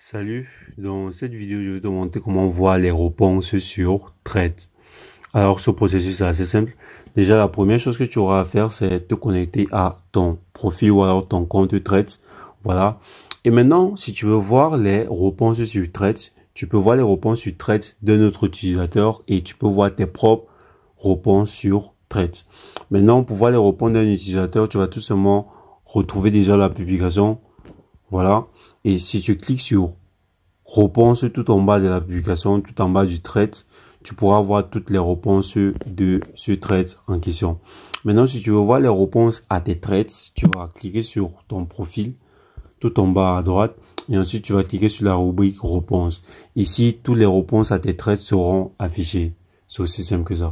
Salut, dans cette vidéo je vais te montrer comment voir les réponses sur Trade. Alors ce processus est assez simple. Déjà la première chose que tu auras à faire c'est te connecter à ton profil ou alors ton compte Trade. Voilà. Et maintenant si tu veux voir les réponses sur Trade, tu peux voir les réponses sur Trade de notre utilisateur et tu peux voir tes propres réponses sur Trade. Maintenant pour voir les réponses d'un utilisateur tu vas tout simplement retrouver déjà la publication voilà. Et si tu cliques sur réponses tout en bas de la publication, tout en bas du trait, tu pourras voir toutes les réponses de ce trait en question. Maintenant, si tu veux voir les réponses à tes threads, tu vas cliquer sur ton profil tout en bas à droite et ensuite tu vas cliquer sur la rubrique réponses. Ici, toutes les réponses à tes traits seront affichées. C'est aussi simple que ça.